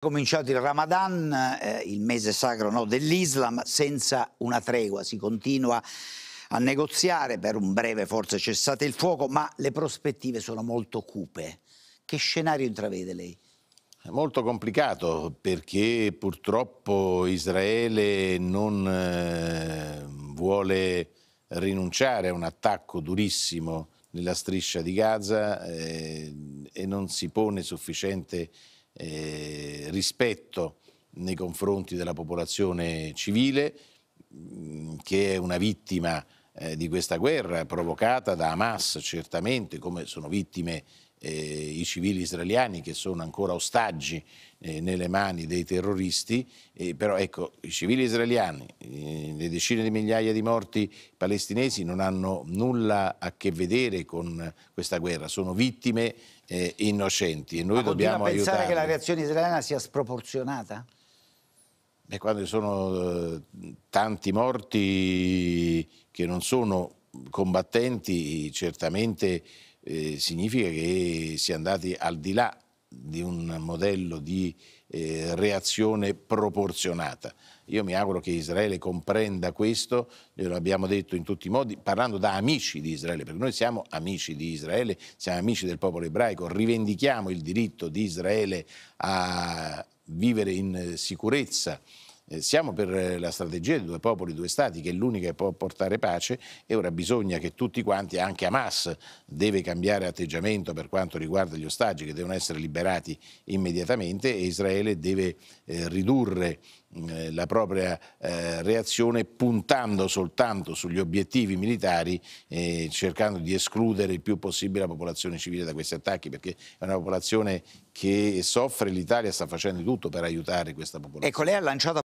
cominciato il Ramadan, eh, il mese sacro no, dell'Islam, senza una tregua. Si continua a negoziare, per un breve forse cessate il fuoco, ma le prospettive sono molto cupe. Che scenario intravede lei? È molto complicato perché purtroppo Israele non eh, vuole rinunciare a un attacco durissimo nella striscia di Gaza eh, e non si pone sufficiente eh, rispetto nei confronti della popolazione civile, mm, che è una vittima eh, di questa guerra provocata da Hamas, certamente come sono vittime eh, i civili israeliani che sono ancora ostaggi eh, nelle mani dei terroristi, eh, però ecco, i civili israeliani, eh, le decine di migliaia di morti palestinesi non hanno nulla a che vedere con questa guerra, sono vittime eh, innocenti e noi Ma dobbiamo aiutare. Ma pensare che la reazione israeliana sia sproporzionata? Beh, quando ci sono eh, tanti morti che non sono combattenti, certamente eh, significa che si è andati al di là di un modello di eh, reazione proporzionata. Io mi auguro che Israele comprenda questo, lo abbiamo detto in tutti i modi, parlando da amici di Israele, perché noi siamo amici di Israele, siamo amici del popolo ebraico, rivendichiamo il diritto di Israele a vivere in eh, sicurezza, eh, siamo per eh, la strategia di due popoli, due stati, che è l'unica che può portare pace e ora bisogna che tutti quanti, anche Hamas, deve cambiare atteggiamento per quanto riguarda gli ostaggi che devono essere liberati immediatamente e Israele deve eh, ridurre mm, eh, la propria eh, reazione puntando soltanto sugli obiettivi militari eh, cercando di escludere il più possibile la popolazione civile da questi attacchi perché è una popolazione che soffre l'Italia sta facendo di tutto per aiutare questa popolazione. Ecco, lei ha lanciato